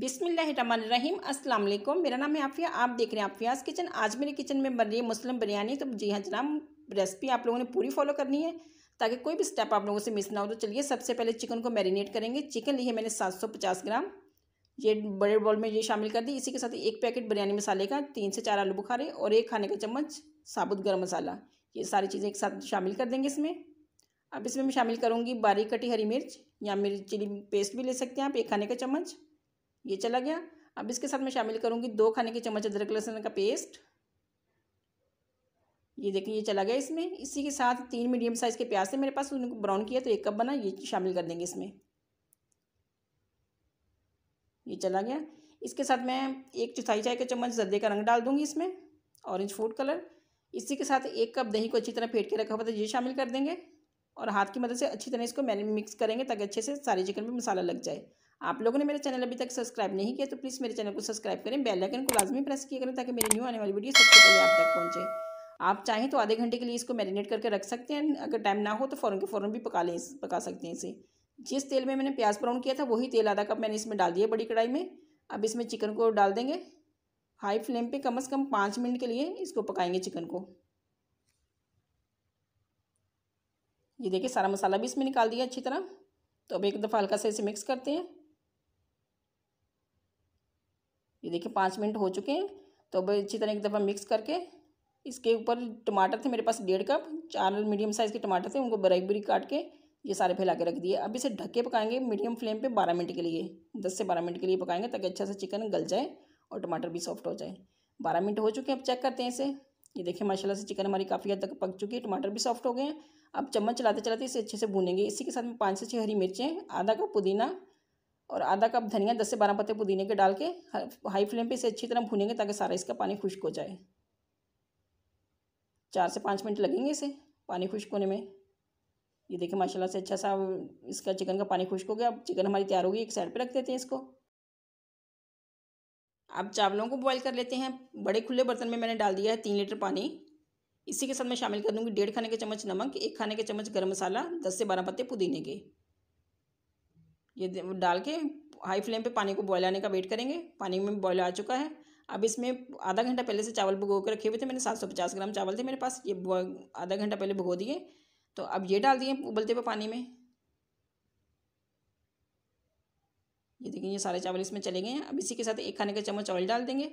बिसमीम अस्सलाम वालेकुम मेरा नाम है आफिया आप देख रहे हैं आफियाज़ किचन आज मेरे किचन में बन रही है मुस्लिम बिरयानी तो जी हाँ जनाब रेसिपी आप लोगों ने पूरी फॉलो करनी है ताकि कोई भी स्टेप आप लोगों से मिस ना हो तो चलिए सबसे पहले चिकन को मैरिनेट करेंगे चिकन लिए मैंने सात सौ पचास ग्राम ये बड़े बॉल में ये शामिल कर दी इसी के साथ एक पैकेट बिरयानी मसाले का तीन से चार आलू बुखारे और एक खाने का चम्मच साबुत गर्म मसाला ये सारी चीज़ें एक साथ शामिल कर देंगे इसमें अब इसमें मैं शामिल करूँगी बारीक कटी हरी मिर्च या मिर्च चिली पेस्ट भी ले सकते हैं आप एक खाने का चम्मच ये चला गया अब इसके साथ मैं शामिल करूँगी दो खाने के चम्मच अदरक लहसुन का पेस्ट ये देखिए ये चला गया इसमें इसी के साथ तीन मीडियम साइज़ के प्याज थे मेरे पास उनको ब्राउन किया तो एक कप बना ये शामिल कर देंगे इसमें ये चला गया इसके साथ मैं एक चौथाई चाय का चम्मच जर्दे का रंग डाल दूंगी इसमें ऑरेंज फूड कलर इसी के साथ एक कप दही को अच्छी तरह फेंट के रखा हुआ था ये शामिल कर देंगे और हाथ की मदद से अच्छी तरह इसको मैंने मिक्स करेंगे ताकि अच्छे से सारे चिकन में मसाला लग जाए आप लोगों ने मेरे चैनल अभी तक सब्सक्राइब नहीं किया तो प्लीज़ मेरे चैनल को सब्सक्राइब करें बेल आइकन को लाजमी प्रेस किया करें ताकि मेरी न्यू आने वाली वीडियो सबसे पहले आप तक पहुँचे आप चाहें तो आधे घंटे के लिए इसको मैरिनेट करके रख सकते हैं अगर टाइम ना हो तो फ़ौरन के फ़ौरन भी पका लें पका सकते हैं इसे जिस तेल में मैंने प्याज ब्राउन किया था वही तेल आधा कप मैंने इसमें डाल दिया बड़ी कढ़ाई में अब इसमें चिकन को डाल देंगे हाई फ्लेम पे कम से कम पाँच मिनट के लिए इसको पकाएंगे चिकन को ये देखिए सारा मसाला भी इसमें निकाल दिया अच्छी तरह तो अब एक दफ़ा हल्का सा इसे मिक्स करते हैं ये देखिए पाँच मिनट हो चुके हैं तो अब अच्छी तरह एक दफ़ा मिक्स करके इसके ऊपर टमाटर थे मेरे पास डेढ़ कप चार मीडियम साइज़ के टमाटर थे उनको बरीक बरीक काट के ये सारे फैला के रख दिए अब इसे ढक के पकाएंगे मीडियम फ्लेम पे बारह मिनट के लिए दस से बारह मिनट के लिए पकाएंगे ताकि अच्छा से चिकन गल जाए और टमाटर भी सॉफ्ट हो जाए बारह मिनट हो चुके हैं अब चेक करते हैं इसे ये देखिए माशाल्लाह से चिकन हमारी काफ़ी हद तक पक चुकी है टमाटर भी सॉफ्ट हो गए हैं अब चम्मच चलाते चलाते इसे अच्छे से भूनेंगे इसी के साथ में पाँच से छः हरी मिर्चें आधा कप पुदीना और आधा कप धनिया दस से बारह पत्ते पुदीने के डाल के हाई फ्लेम पे इसे अच्छी तरह भूनेंगे ताकि सारा इसका पानी खुश्क हो जाए चार से पाँच मिनट लगेंगे इसे पानी खुश्क होने में ये देखिए माशाल्लाह से अच्छा सा इसका चिकन का पानी खुश्क हो गया अब चिकन हमारी तैयार हो गई एक साइड पे रख देते हैं इसको अब चावलों को बॉईल कर लेते हैं बड़े खुले बर्तन में मैंने डाल दिया है तीन लीटर पानी इसी के साथ मैं शामिल कर दूँगी डेढ़ खाने के चम्मच नमक एक खाने के चम्मच गर्म मसाला दस से बारह पत्ते पुदीने के ये डाल के हाई फ्लेम पे पानी को बॉयल आने का वेट करेंगे पानी में बॉयल आ चुका है अब इसमें आधा घंटा पहले से चावल भुगो के रखे हुए थे मैंने सात सौ पचास ग्राम चावल थे मेरे पास ये आधा घंटा पहले भुगो दिए तो अब ये डाल दिए उबलते हुए पानी में ये देखिए ये सारे चावल इसमें चले गए हैं अब इसी के साथ एक खाने का चम्मच ऑयल डाल देंगे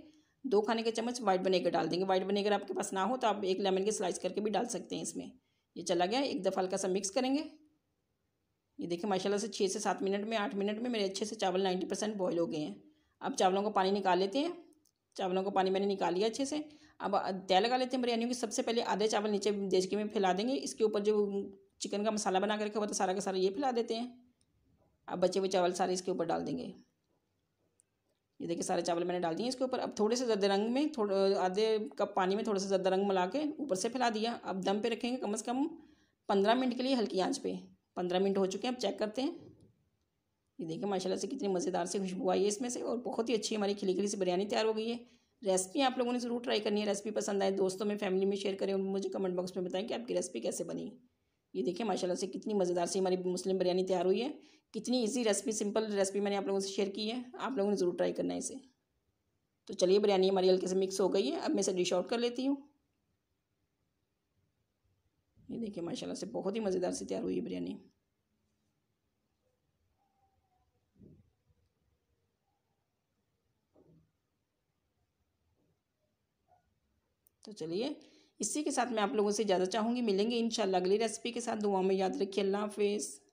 दो खाने के चम्मच वाइट बनेगर डाल देंगे वाइट बनेगर आपके पास ना हो तो आप एक लेमन के स्लाइस करके भी डाल सकते हैं इसमें ये चला गया एक दफ़ा हल्का सा मिक्स करेंगे ये देखिए माशाल्लाह से छः से सात मिनट में आठ मिनट में मेरे अच्छे से चावल नाइन्टी परसेंट बॉयल हो गए हैं अब चावलों को पानी निकाल लेते हैं चावलों को पानी मैंने निकाल लिया अच्छे से अब तय लगा लेते हैं बिरयानी की सबसे पहले आधे चावल नीचे के में फैला देंगे इसके ऊपर जो चिकन का मसाला बना कर रखा हुआ सारा का सारा ये फैला देते हैं अब बचे हुए चावल सारे इसके ऊपर डाल देंगे ये देखिए सारे चावल मैंने डाल दिए इसके ऊपर अब थोड़े से ज़्यादा रंग में थोड़ा आधे कप पानी में थोड़ा सा ज़्यादा रंग मिला के ऊपर से फैला दिया अब दम पे रखेंगे कम से कम पंद्रह मिनट के लिए हल्की आंच पे पंद्रह मिनट हो चुके हैं अब चेक करते हैं ये देखिए माशाला से कितनी मज़ेदार से खुशबू आई है इसमें से और बहुत ही अच्छी हमारी खिली खिली से बिरयानी तैयार हो गई है रेसिपी आप लोगों ने ज़रूर ट्राई करनी है रेसिपी पसंद आए दोस्तों में फैमिली में शेयर करें और मुझे कमेंट बॉक्स में बताएं कि आपकी रेसिपी कैसे बनी ये देखिए माशाल्लाह से कितनी मज़ेदार से हमारी मुस्लिम बिरयानी तैयार हुई है कितनी ईजी रेसिपी सिंपल रेसिपी मैंने आप लोगों से शेयर की है आप लोगों ने ज़रूर ट्राई करना है इसे तो चलिए बिरयानी हमारी हल्के से मिक्स हो गई है अब मैं इसे डिश आउट कर लेती हूँ ये देखिए माशाल्लाह से बहुत ही मज़ेदार से तैयार हुई है बिरयानी तो चलिए इसी के साथ मैं आप लोगों से ज़्यादा चाहूँगी मिलेंगे इन अगली रेसिपी के साथ दुआ में याद रखिए अल्लाह हाफिज़